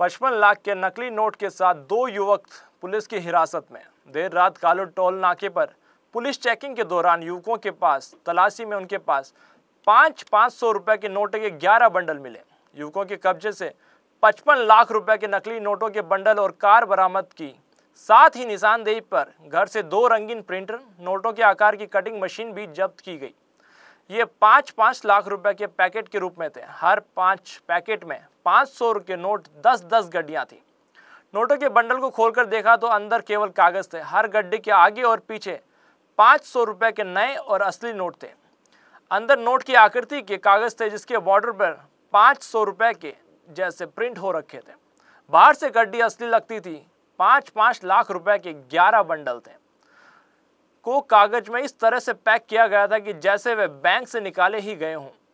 पचपन लाख के नकली नोट के साथ दो युवक पुलिस की हिरासत में देर रात कालो टोल नाके पर पुलिस चेकिंग के दौरान युवकों के पास तलाशी में उनके पास पाँच पाँच सौ रुपये के नोट के ग्यारह बंडल मिले युवकों के कब्जे से पचपन लाख रुपए के नकली नोटों के बंडल और कार बरामद की साथ ही निशानदेही पर घर से दो रंगीन प्रिंटर नोटों के आकार की कटिंग मशीन भी जब्त की गई ये पाँच पाँच लाख रुपए के पैकेट के रूप में थे हर पाँच पैकेट में पाँच सौ के नोट दस दस गड्डियाँ थी नोटों के बंडल को खोलकर देखा तो अंदर केवल कागज़ थे हर गड्ढे के आगे और पीछे पाँच सौ रुपये के नए और असली नोट थे अंदर नोट की आकृति के कागज़ थे जिसके बॉर्डर पर पाँच सौ रुपये के जैसे प्रिंट हो रखे थे बाहर से गड्डी असली लगती थी पाँच पाँच लाख रुपए के ग्यारह बंडल थे को कागज में इस तरह से पैक किया गया था कि जैसे वे बैंक से निकाले ही गए हों